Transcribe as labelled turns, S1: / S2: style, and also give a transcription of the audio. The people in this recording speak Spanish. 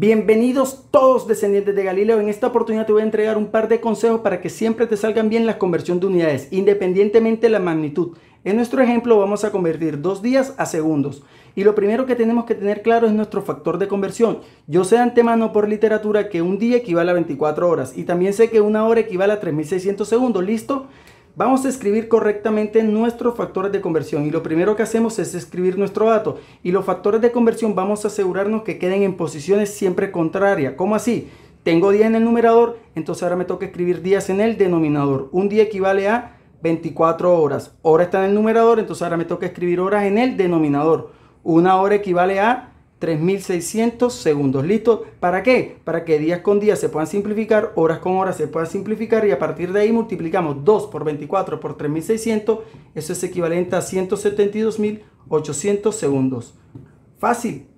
S1: Bienvenidos todos descendientes de Galileo. En esta oportunidad te voy a entregar un par de consejos para que siempre te salgan bien las conversiones de unidades, independientemente de la magnitud. En nuestro ejemplo vamos a convertir dos días a segundos. Y lo primero que tenemos que tener claro es nuestro factor de conversión. Yo sé antemano por literatura que un día equivale a 24 horas y también sé que una hora equivale a 3600 segundos. ¿Listo? vamos a escribir correctamente nuestros factores de conversión. Y lo primero que hacemos es escribir nuestro dato. Y los factores de conversión vamos a asegurarnos que queden en posiciones siempre contrarias. ¿Cómo así? Tengo día en el numerador, entonces ahora me toca escribir días en el denominador. Un día equivale a 24 horas. Hora está en el numerador, entonces ahora me toca escribir horas en el denominador. Una hora equivale a 3600 segundos. ¿Listo? ¿Para qué? Para que días con días se puedan simplificar, horas con horas se puedan simplificar y a partir de ahí multiplicamos 2 por 24 por 3600. Eso es equivalente a 172.800 segundos. Fácil.